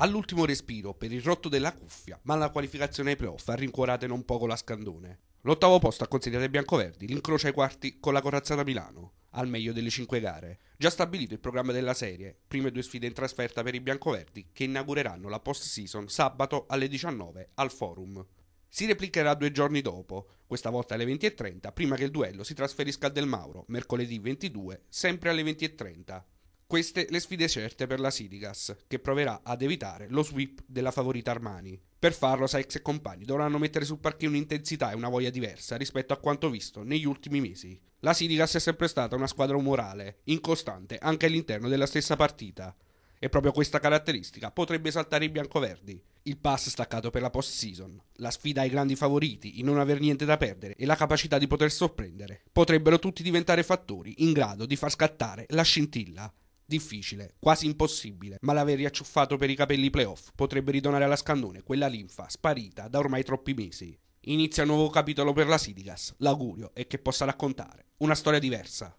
All'ultimo respiro, per il rotto della cuffia, ma la qualificazione ai playoff ha rincuorato non poco la Scandone. L'ottavo posto ha consegnato ai biancoverdi l'incrocio ai quarti con la corazzata Milano, al meglio delle cinque gare. Già stabilito il programma della serie, prime due sfide in trasferta per i biancoverdi che inaugureranno la post-season sabato alle 19 al Forum. Si replicherà due giorni dopo, questa volta alle 20.30, prima che il duello si trasferisca al Del Mauro, mercoledì 22, sempre alle 20.30. Queste le sfide certe per la Sidigas, che proverà ad evitare lo sweep della favorita Armani. Per farlo, Sykes e compagni dovranno mettere sul parcheggio un'intensità e una voglia diversa rispetto a quanto visto negli ultimi mesi. La Sidigas è sempre stata una squadra umorale, incostante anche all'interno della stessa partita. E proprio questa caratteristica potrebbe saltare i biancoverdi. Il pass staccato per la post-season, la sfida ai grandi favoriti, in non aver niente da perdere e la capacità di poter sorprendere potrebbero tutti diventare fattori in grado di far scattare la scintilla Difficile, quasi impossibile, ma l'aver riacciuffato per i capelli playoff potrebbe ritornare alla scandone quella linfa sparita da ormai troppi mesi. Inizia un nuovo capitolo per la Sidigas. L'augurio è che possa raccontare una storia diversa.